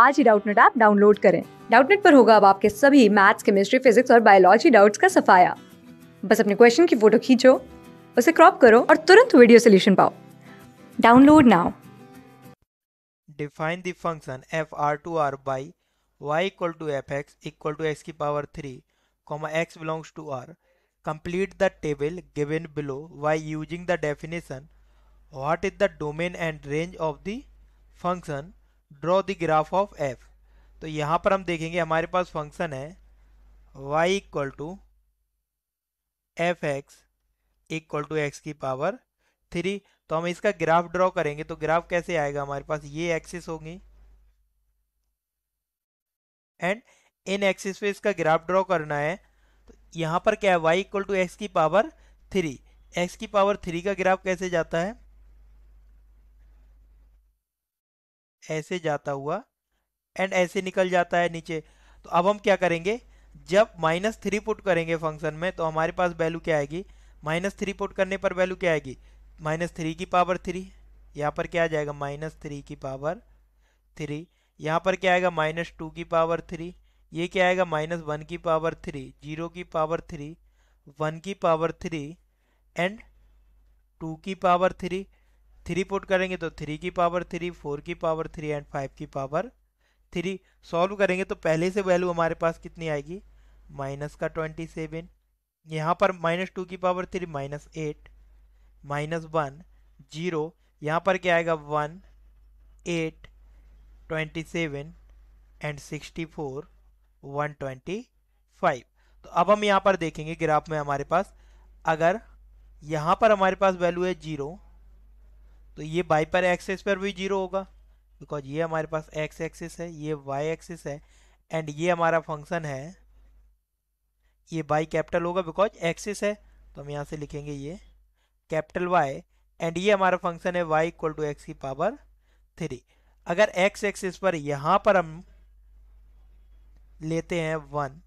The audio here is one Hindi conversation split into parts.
आज ही डाउटनेट ऐप डाउनलोड करें डाउटनेट पर होगा अब आपके सभी मैथ्स केमिस्ट्री फिजिक्स और बायोलॉजी डाउट्स का सफाया बस अपने क्वेश्चन की फोटो खींचो उसे क्रॉप करो और तुरंत वीडियो सोल्यूशन पाओ download now define the function f R to R by y equal to f x equal to x की power three comma x belongs to R complete the table given below y using the definition what is the domain and range of the function draw the graph of f तो यहाँ पर हम देखेंगे हमारे पास फंक्शन है y equal to f x equal to x की पावर थ्री तो हम इसका ग्राफ ड्रॉ करेंगे तो ग्राफ कैसे आएगा हमारे पास ये एक्सिस होगी एंड इन एक्सिस पे इसका ग्राफ ड्रॉ करना है तो यहाँ पर क्या है y इक्वल टू एक्स की पावर थ्री एक्स की पावर थ्री का ग्राफ कैसे जाता है ऐसे जाता हुआ एंड ऐसे निकल जाता है नीचे तो अब हम क्या करेंगे जब माइनस थ्री पुट करेंगे फंक्शन में तो हमारे पास वैल्यू क्या आएगी माइनस थ्री पुट करने पर वैल्यू क्या आएगी माइनस थ्री की पावर थ्री यहाँ पर क्या आ जाएगा माइनस थ्री की पावर थ्री यहाँ पर क्या आएगा माइनस टू की पावर थ्री ये क्या आएगा माइनस वन की पावर थ्री जीरो की पावर थ्री वन की पावर थ्री एंड टू की पावर थ्री थ्री पुट करेंगे तो थ्री की पावर थ्री फोर की पावर थ्री एंड फाइव की पावर थ्री सॉल्व करेंगे तो पहले से वैल्यू हमारे पास कितनी आएगी माइनस का ट्वेंटी सेवन यहाँ पर माइनस टू की power three minus eight minus one zero यहाँ पर क्या आएगा one eight twenty seven and sixty four one twenty five तो अब हम यहाँ पर देखेंगे ग्राफ में हमारे पास अगर यहाँ पर हमारे पास वैल्यू है जीरो तो ये बाई पर एक्सेस पर भी जीरो होगा बिकॉज ये हमारे पास एक्स एक्सिस है ये वाई एक्सिस है एंड ये हमारा फंक्शन है ये बाई कैपिटल होगा बिकॉज एक्सेस है तो हम यहाँ से लिखेंगे ये कैपिटल वाई एंड ये हमारा फंक्शन है वाई इक्वल टू एक्स की पावर थ्री अगर एक्स एक्सिस पर यहाँ पर हम लेते हैं वन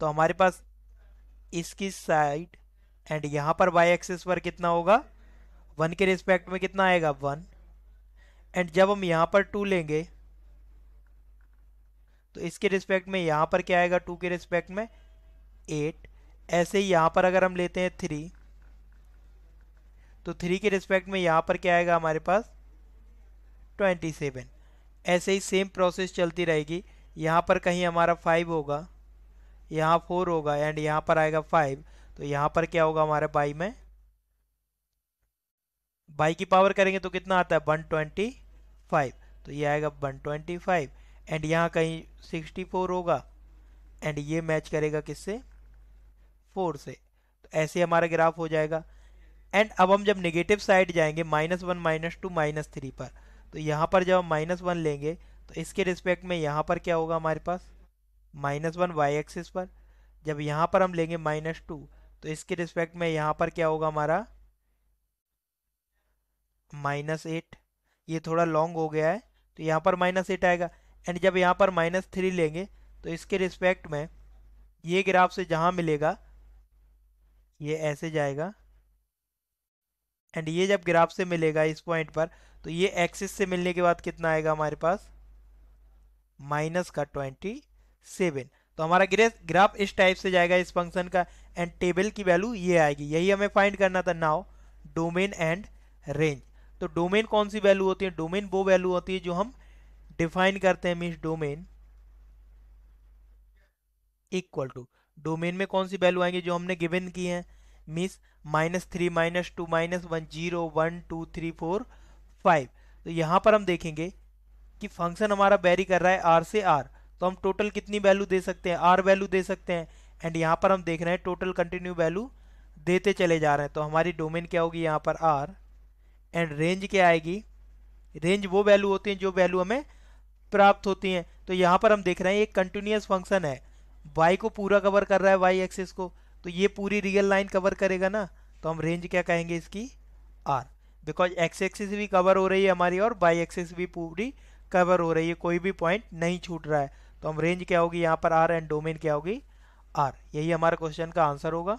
तो हमारे पास इसकी साइड एंड यहाँ पर वाई एक्सेस पर कितना होगा वन के रिस्पेक्ट में कितना आएगा वन एंड जब हम यहाँ पर टू लेंगे तो इसके रिस्पेक्ट में यहाँ पर क्या आएगा टू के रिस्पेक्ट में एट ऐसे ही यहाँ पर अगर हम लेते हैं थ्री तो थ्री के रिस्पेक्ट में यहाँ पर क्या आएगा हमारे पास ट्वेंटी सेवन ऐसे ही सेम प्रोसेस चलती रहेगी यहाँ पर कहीं हमारा फाइव होगा यहाँ फोर होगा एंड यहाँ पर आएगा फाइव तो यहाँ पर क्या होगा हमारे बाई में बाई की पावर करेंगे तो कितना आता है वन ट्वेंटी फाइव तो ये आएगा वन ट्वेंटी फाइव एंड यहाँ कहीं सिक्सटी फोर होगा एंड ये मैच करेगा किससे फोर से तो ऐसे हमारा ग्राफ हो जाएगा एंड अब हम जब नेगेटिव साइड जाएंगे minus one minus two minus three पर तो यहाँ पर जब हम माइनस वन लेंगे तो इसके रिस्पेक्ट में यहाँ पर क्या होगा हमारे पास माइनस वन वाई एक्सिस पर जब यहाँ पर हम लेंगे माइनस टू तो इसके रिस्पेक्ट में यहाँ पर क्या होगा हमारा माइनस एट ये थोड़ा लॉन्ग हो गया है तो यहाँ पर माइनस एट आएगा एंड जब यहाँ पर माइनस थ्री लेंगे तो इसके रिस्पेक्ट में ये ग्राफ से जहाँ मिलेगा ये ऐसे जाएगा एंड ये जब ग्राफ से मिलेगा इस पॉइंट पर तो ये एक्सिस से मिलने के बाद कितना आएगा हमारे पास माइनस का ट्वेंटी सेवन तो हमारा ग्राफ इस टाइप से जाएगा इस फंक्शन का एंड टेबल की वैल्यू ये आएगी यही हमें फाइंड करना था नाउ डोमेन एंड रेंज तो डोमेन कौन सी वैल्यू होती है डोमेन वो वैल्यू होती है जो हम डिफाइन करते हैं means domain equal to domain में कौन सी वैल्यू आएंगे जो हमने गिवन की है means minus three minus two minus one zero one two three four five तो यहां पर हम देखेंगे कि फंक्शन हमारा बैरी कर रहा है आर से आर तो हम टोटल कितनी वैल्यू दे सकते हैं आर वैल्यू दे सकते हैं एंड यहां पर हम देख रहे हैं टोटल कंटिन्यू वैल्यू देते चले जा रहे हैं तो हमारी डोमेन क्या होगी यहाँ पर आर एंड रेंज क्या आएगी रेंज वो वैल्यू होती है जो वैल्यू हमें प्राप्त होती हैं तो यहाँ पर हम देख रहे हैं एक कंटिन्यूस फंक्शन है वाई को पूरा कवर कर रहा है वाई एक्सेस को तो ये पूरी रियल लाइन कवर करेगा ना तो हम रेंज क्या कहेंगे इसकी आर बिकॉज एक्स एक्सेस भी कवर हो रही है हमारी और वाई एक्सेस भी पूरी कवर हो रही है कोई भी पॉइंट नहीं छूट रहा है तो हम रेंज क्या होगी यहाँ पर आर एंड डोमेन क्या होगी आर यही हमारा क्वेश्चन का आंसर होगा